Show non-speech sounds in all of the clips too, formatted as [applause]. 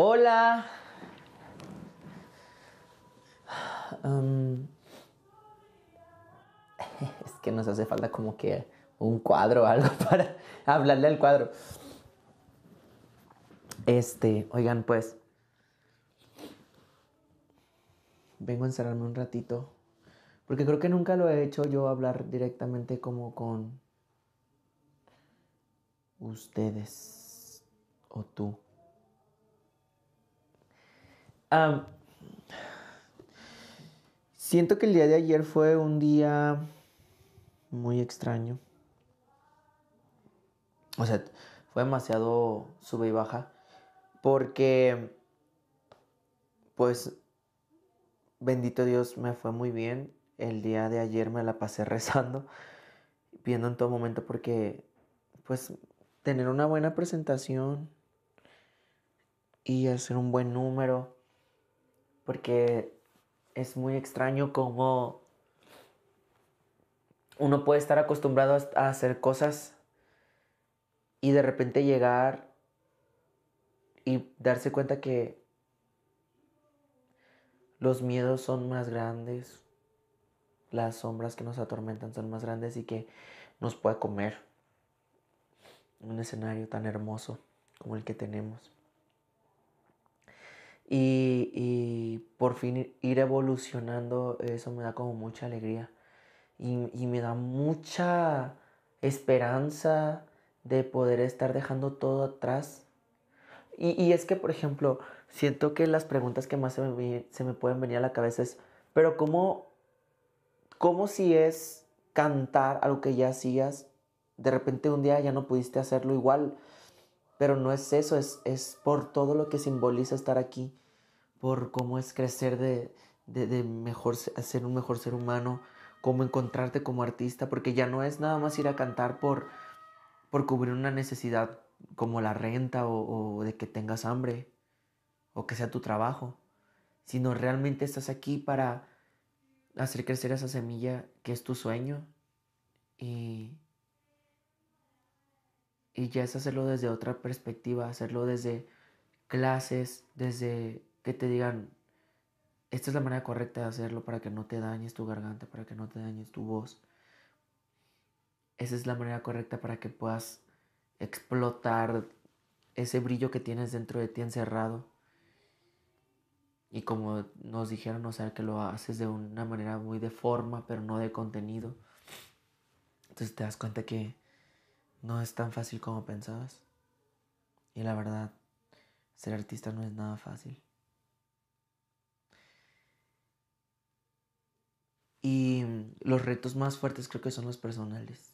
Hola. es que nos hace falta como que un cuadro o algo [laughs] para hablarle al cuadro. Este, oigan, pues. Vengo a encerrarme un ratito. Porque creo que nunca lo he hecho yo hablar directamente como con ustedes o tú siento que el día de ayer fue un día muy extraño. O sea, fue demasiado sube y baja. Porque, pues, bendito Dios, me fue muy bien. El día de ayer me la pasé [laughs] rezando, viendo en todo momento, porque, pues, tener una buena presentación y hacer un buen número porque es muy extraño cómo uno puede estar acostumbrado a hacer cosas y de repente llegar y darse cuenta que los miedos son más grandes, las sombras que nos atormentan son más grandes y que nos puede comer un escenario tan hermoso como el que tenemos. Y, por fin ir evolucionando, eso me da como mucha alegría. Y, me da mucha esperanza de poder estar dejando todo atrás. Y, es que, por ejemplo, siento que las preguntas que más se me, se me, pueden venir a la cabeza es, pero ¿cómo, cómo si es cantar algo que ya hacías, de repente un día ya no pudiste hacerlo igual? Pero no es eso, es, es por todo lo que simboliza estar aquí, por cómo es crecer de, de, mejor, ser un mejor ser humano, cómo encontrarte como artista, porque ya no es nada más ir a cantar por, por cubrir una necesidad como la renta o, o de que tengas hambre o que sea tu trabajo, sino realmente estás aquí para hacer crecer esa semilla que es tu sueño y y ya es hacerlo desde otra perspectiva, hacerlo desde clases, desde que te digan, esta es la manera correcta de hacerlo para que no te dañes tu garganta, para que no te dañes tu voz. Esa es la manera correcta para que puedas explotar ese brillo que tienes dentro de ti encerrado. Y como nos dijeron, o sea, que lo haces de una manera muy de forma, pero no de contenido. Entonces te das cuenta que no es tan fácil como pensabas. Y la verdad, ser artista no es nada fácil. Y los retos más fuertes creo que son los personales.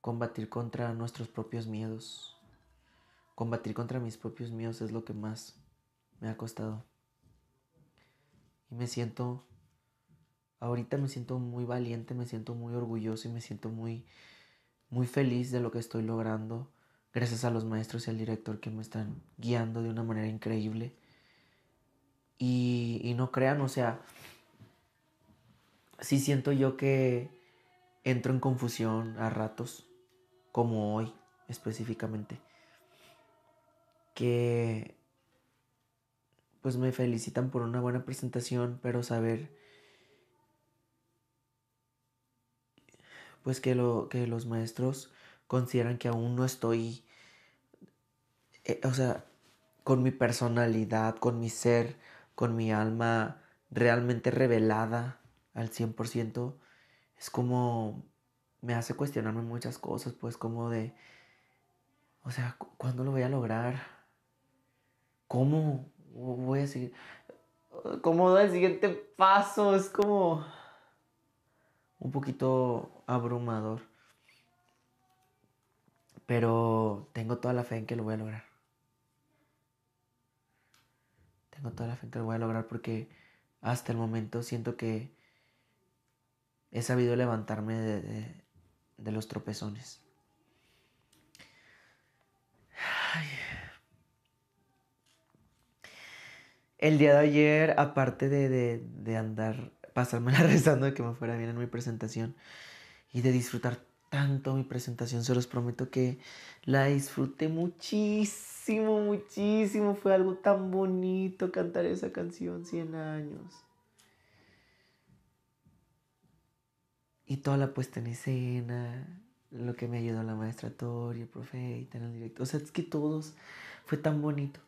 Combatir contra nuestros propios miedos. Combatir contra mis propios miedos es lo que más me ha costado. Y me siento Ahorita me siento muy valiente, me siento muy orgulloso y me siento muy, muy feliz de lo que estoy logrando. Gracias a los maestros y al director que me están guiando de una manera increíble. Y, y no crean, o sea, sí siento yo que entro en confusión a ratos, como hoy específicamente, que pues me felicitan por una buena presentación, pero saber pues que, lo, que los maestros consideran que aún no estoy, eh, o sea, con mi personalidad, con mi ser, con mi alma realmente revelada al 100%, es como me hace cuestionarme muchas cosas, pues como de, o sea, ¿cuándo lo voy a lograr? ¿Cómo voy a seguir? ¿Cómo da el siguiente paso? Es como un poquito abrumador. Pero tengo toda la fe en que lo voy a lograr. Tengo toda la fe en que lo voy a lograr porque hasta el momento siento que he sabido levantarme de, de, los tropezones. El día de ayer, aparte de andar la [laughs] rezando de que me fuera bien en mi presentación y de disfrutar tanto mi presentación. Se los prometo que la disfruté muchísimo, muchísimo. Fue algo tan bonito cantar esa canción 100 años. Y toda la puesta en escena, lo que me ayudó la maestra Tori, el profe en el directo. O sea, es que todos fue tan bonito.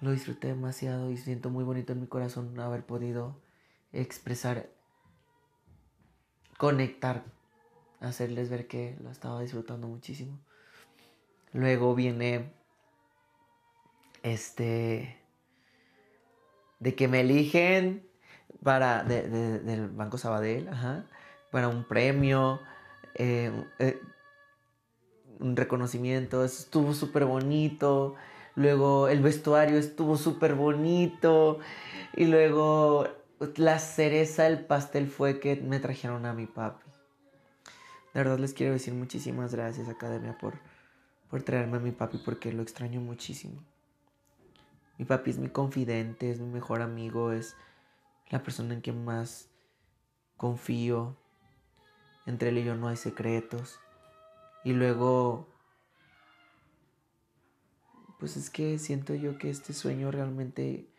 Lo disfruté demasiado y siento muy bonito en mi corazón haber podido expresar, conectar, hacerles ver que lo estaba disfrutando muchísimo. Luego viene este de que me eligen para de, del Banco Sabadell, ajá, para un premio, eh, eh, un reconocimiento, estuvo súper bonito. Luego el vestuario estuvo súper bonito. Y luego pues, la cereza del pastel fue que me trajeron a mi papi. De verdad les quiero decir muchísimas gracias, Academia, por, por traerme a mi papi porque lo extraño muchísimo. Mi papi es mi confidente, es mi mejor amigo, es la persona en quien más confío. Entre él y yo no hay secretos. Y luego, pues es que siento yo que este sueño realmente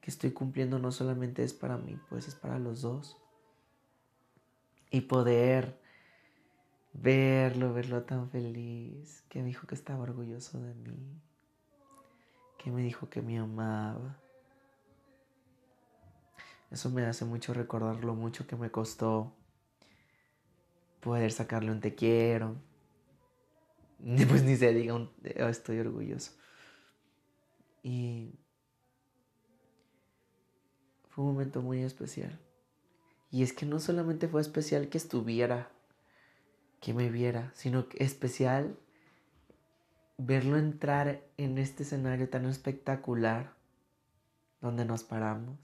que estoy cumpliendo no solamente es para mí, pues es para los dos. Y poder verlo, verlo tan feliz, que me dijo que estaba orgulloso de mí, que me dijo que me amaba. Eso me hace mucho recordar lo mucho que me costó poder sacarle un te quiero. [laughs] Pues ni se diga un, oh, estoy orgulloso. Y fue un momento muy especial. Y es que no solamente fue especial que estuviera, que me viera, sino que especial verlo entrar en este escenario tan espectacular donde nos paramos,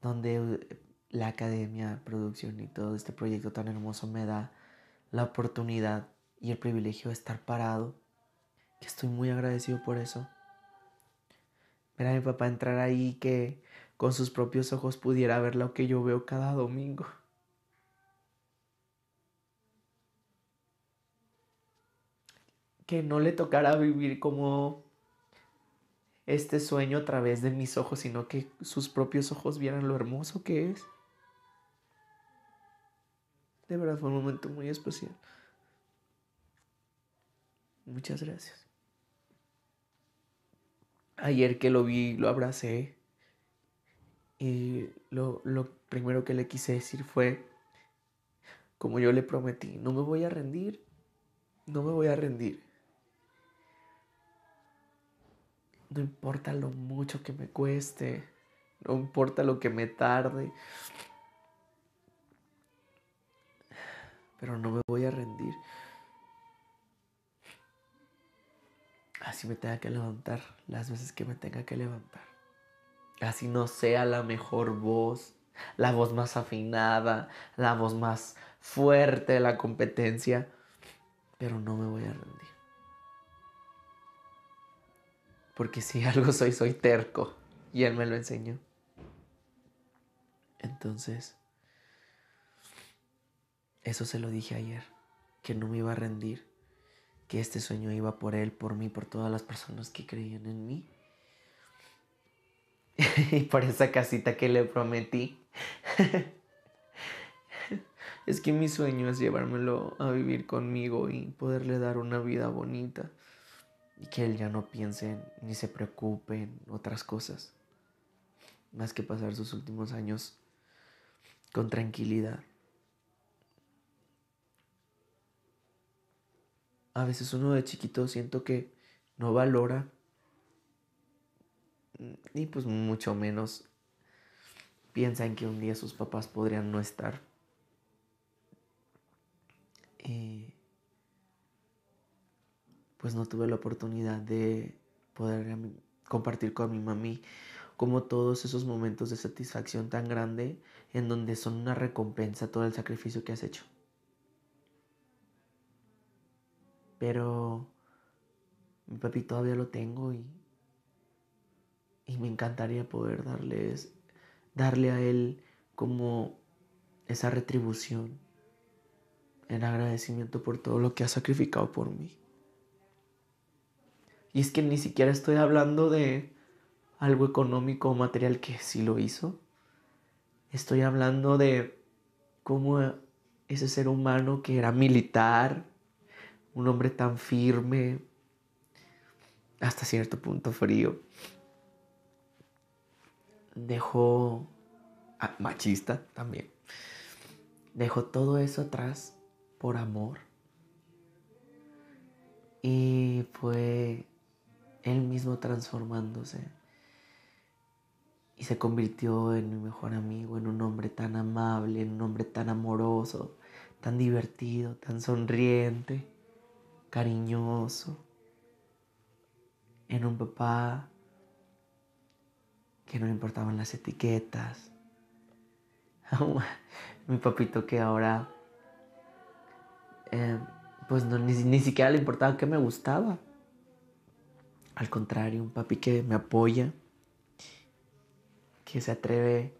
donde eh, la academia, producción y todo este proyecto tan hermoso me da la oportunidad y el privilegio de estar parado, que estoy muy agradecido por eso era mi papá entrar ahí que con sus propios ojos pudiera ver lo que yo veo cada domingo. Que no le tocara vivir como este sueño a través de mis ojos, sino que sus propios ojos vieran lo hermoso que es. De verdad fue un momento muy especial. Muchas gracias ayer que lo vi, lo abracé y lo, lo primero que le quise decir fue, como yo le prometí, no me voy a rendir, no me voy a rendir. No importa lo mucho que me cueste, no importa lo que me tarde, pero no me voy a rendir. Así me tenga que levantar las veces que me tenga que levantar. Así no sea la mejor voz, la voz más afinada, la voz más fuerte de la competencia, pero no me voy a rendir. Porque si algo soy, soy terco. Y él me lo enseñó. Entonces, eso se lo dije ayer, que no me iba a rendir que este sueño iba por él, por mí, por todas las personas que creían en mí. [laughs] y por esa casita que le prometí. [laughs] es que mi sueño es llevármelo a vivir conmigo y poderle dar una vida bonita. Y que él ya no piense ni se preocupe en otras cosas. Más que pasar sus últimos años con tranquilidad. a veces uno de chiquito siento que no valora y pues mucho menos piensa en que un día sus papás podrían no estar. y pues no tuve la oportunidad de poder compartir con mi mami como todos esos momentos de satisfacción tan grande en donde son una recompensa todo el sacrificio que has hecho. Pero mi papi todavía lo tengo y, y me encantaría poder darles, darle a él como esa retribución en agradecimiento por todo lo que ha sacrificado por mí. Y es que ni siquiera estoy hablando de algo económico o material que sí lo hizo. Estoy hablando de cómo ese ser humano que era militar, un hombre tan firme, hasta cierto punto frío, dejó, ah, machista también, dejó todo eso atrás por amor y fue él mismo transformándose y se convirtió en mi mejor amigo, en un hombre tan amable, en un hombre tan amoroso, tan divertido, tan sonriente cariñoso, en un papá que no le importaban las etiquetas. [laughs] Mi papito que ahora, eh, pues no, ni, siquiera le importaba que me gustaba. Al contrario, un papi que me apoya, que se atreve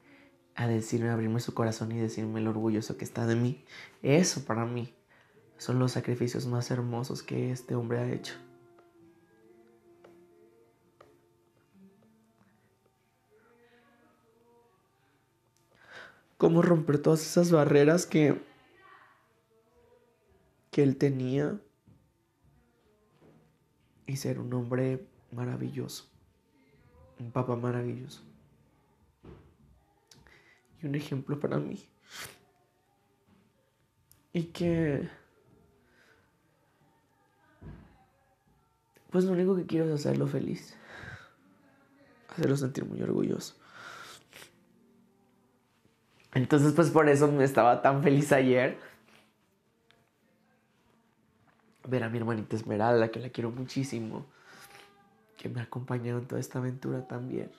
a decirme, a abrirme su corazón y decirme lo orgulloso que está de mí. Eso para mí son los sacrificios más hermosos que este hombre ha hecho. Cómo romper todas esas barreras que que él tenía y ser un hombre maravilloso, un papá maravilloso. Y un ejemplo para mí. Y que pues lo único que quiero es hacerlo feliz, hacerlo sentir muy orgulloso. Entonces, pues por eso me estaba tan feliz ayer. Ver a mi hermanita Esmeralda, que la quiero muchísimo, que me ha acompañado en toda esta aventura también.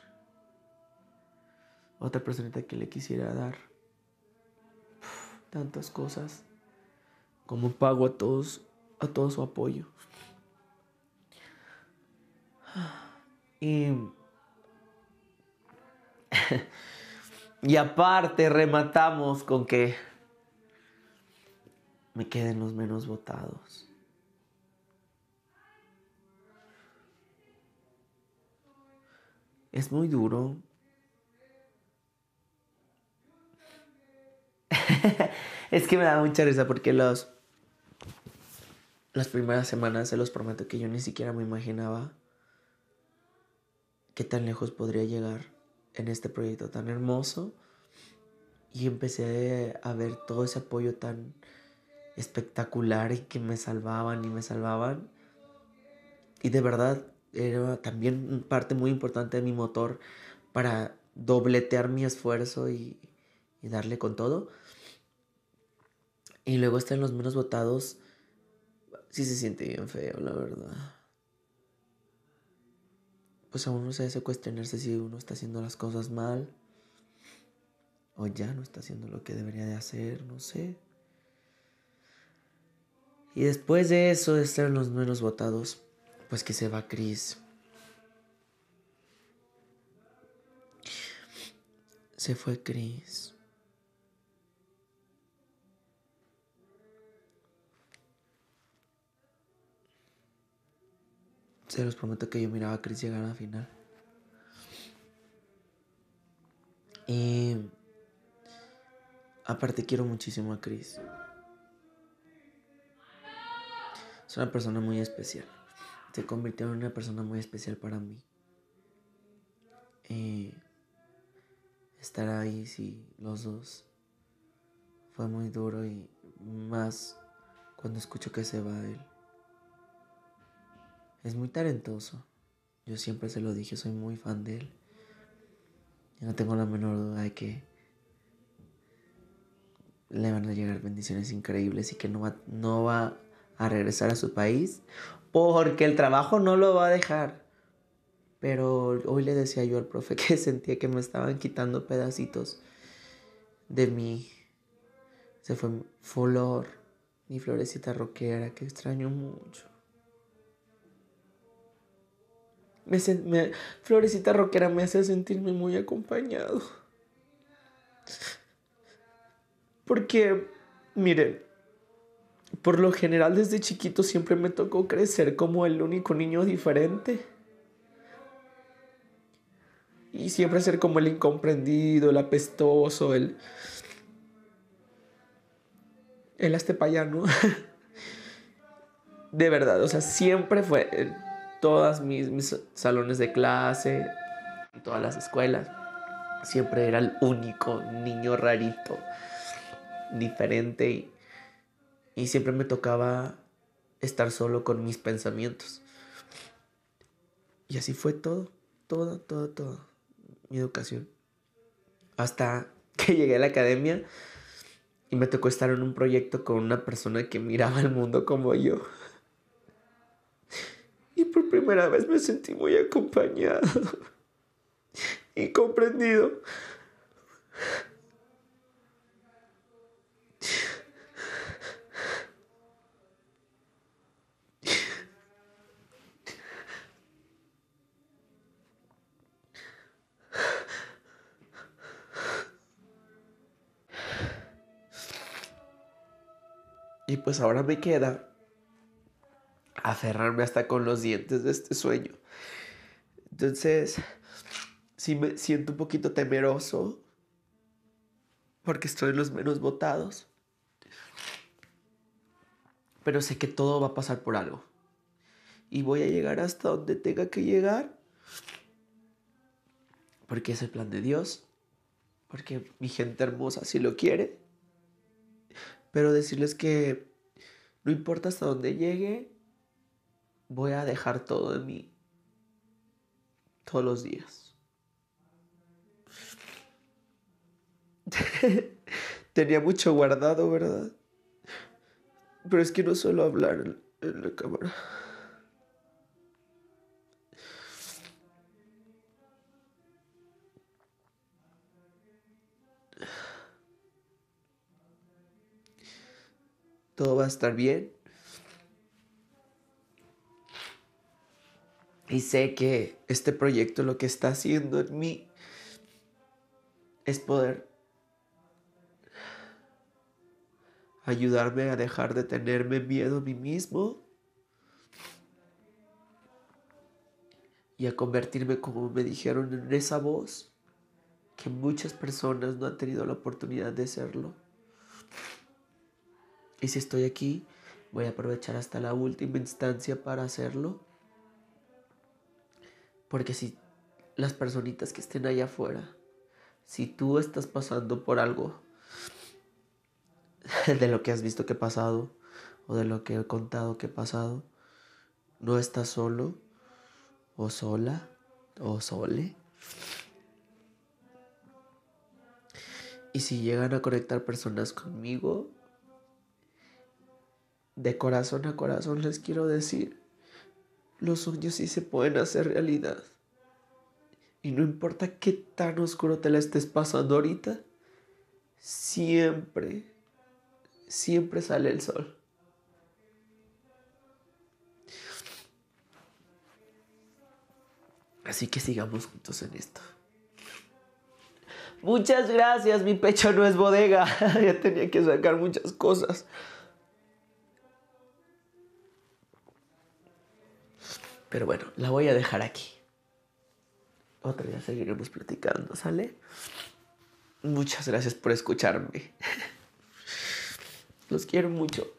Otra personita que le quisiera dar tantas cosas como un pago a todos, a todo su apoyo. [laughs] Y, aparte rematamos con que me queden los menos votados. Es muy duro. [laughs] es que me da mucha risa porque los las primeras semanas se los prometo que yo ni siquiera me imaginaba qué tan lejos podría llegar en este proyecto tan hermoso. Y empecé a ver todo ese apoyo tan espectacular y que me salvaban y me salvaban. Y de verdad era también parte muy importante de mi motor para dobletear mi esfuerzo y, darle con todo. Y luego en los menos votados. Sí se siente bien feo, la verdad pues a uno se hace cuestionarse si uno está haciendo las cosas mal o ya no está haciendo lo que debería de hacer, no sé. Y después de eso, de ser los menos votados, pues que se va Cris. Se fue Cris. Se los prometo que yo miraba a Chris llegar al final. Y aparte quiero muchísimo a Chris. Es una persona muy especial. Se convirtió en una persona muy especial para mí. estar ahí, sí, los dos. Fue muy duro y más cuando escucho que se va él. Es muy talentoso. Yo siempre se lo dije, soy muy fan de él. Yo no tengo la menor duda de que le van a llegar bendiciones increíbles y que no va, no va a regresar a su país porque el trabajo no lo va a dejar. Pero hoy le decía yo al profe [laughs] que sentía que me estaban quitando pedacitos de mí. Se fue Flor, mi florecita roquera, que extraño mucho. Me, florecita rockera me hace sentirme muy acompañado. Porque, mire, por lo general desde chiquito siempre me tocó crecer como el único niño diferente. Y siempre ser como el incomprendido, el apestoso, el... El astepayano. [laughs] De verdad, o sea, siempre fue todas mis, salones de clase, en todas las escuelas, siempre era el único niño rarito, diferente y, y siempre me tocaba estar solo con mis pensamientos. Y así fue todo, todo, todo, todo, mi educación. Hasta [laughs] que llegué a la academia y me tocó estar en un proyecto con una persona que miraba el mundo como yo por primera vez me sentí muy acompañado [laughs] y comprendido. Y pues ahora me queda aferrarme hasta con los dientes de este sueño. Entonces, sí me siento un poquito temeroso porque estoy en los menos votados. Pero sé que todo va a pasar por algo. Y voy a llegar hasta donde tenga que llegar. Porque es el plan de Dios. Porque mi gente hermosa sí lo quiere. Pero decirles que no importa hasta dónde llegue, voy a dejar todo de mí todos los días. [laughs] Tenía mucho guardado, ¿verdad? Pero es que no suelo hablar en, en la cámara. Todo va a estar bien. Y sé que este proyecto lo que está haciendo en mí es poder ayudarme a dejar de tenerme miedo a mí mismo y a convertirme como me dijeron en esa voz que muchas personas no han tenido la oportunidad de serlo. Y si estoy aquí, voy a aprovechar hasta la última instancia para hacerlo porque si las personitas que estén allá afuera, si tú estás pasando por algo [laughs] de lo que has visto que he pasado o de lo que he contado que he pasado, no estás solo o sola o sole. Y si llegan a conectar personas conmigo, de corazón a corazón les quiero decir los sueños sí se pueden hacer realidad. Y no importa qué tan oscuro te la estés pasando ahorita, siempre, siempre sale el sol. Así que sigamos juntos en esto. Muchas gracias, mi pecho no es bodega. [laughs] ya tenía que sacar muchas cosas. Pero bueno, la voy a dejar aquí. Otra vez seguiremos platicando, ¿sale? Muchas gracias por escucharme. [laughs] Los quiero mucho.